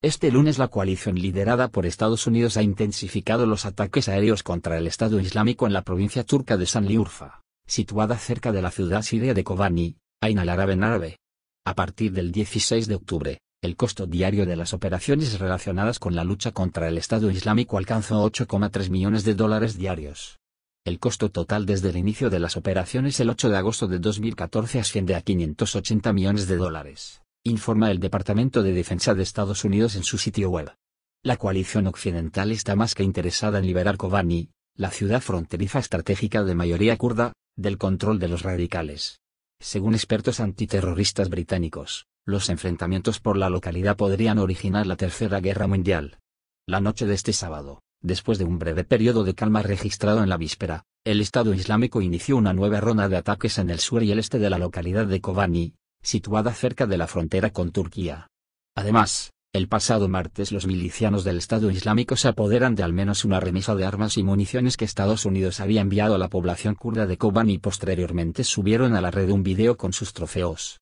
Este lunes la coalición liderada por Estados Unidos ha intensificado los ataques aéreos contra el Estado Islámico en la provincia turca de Sanliurfa, situada cerca de la ciudad siria de Kobani, Ain al en árabe. A partir del 16 de octubre, el costo diario de las operaciones relacionadas con la lucha contra el Estado Islámico alcanzó 8,3 millones de dólares diarios. El costo total desde el inicio de las operaciones el 8 de agosto de 2014 asciende a 580 millones de dólares informa el Departamento de Defensa de Estados Unidos en su sitio web. La coalición occidental está más que interesada en liberar Kobani, la ciudad fronteriza estratégica de mayoría kurda, del control de los radicales. Según expertos antiterroristas británicos, los enfrentamientos por la localidad podrían originar la Tercera Guerra Mundial. La noche de este sábado, después de un breve periodo de calma registrado en la víspera, el Estado Islámico inició una nueva ronda de ataques en el sur y el este de la localidad de Kobani, situada cerca de la frontera con Turquía. Además, el pasado martes los milicianos del Estado Islámico se apoderan de al menos una remesa de armas y municiones que Estados Unidos había enviado a la población kurda de Kobán y posteriormente subieron a la red un video con sus trofeos.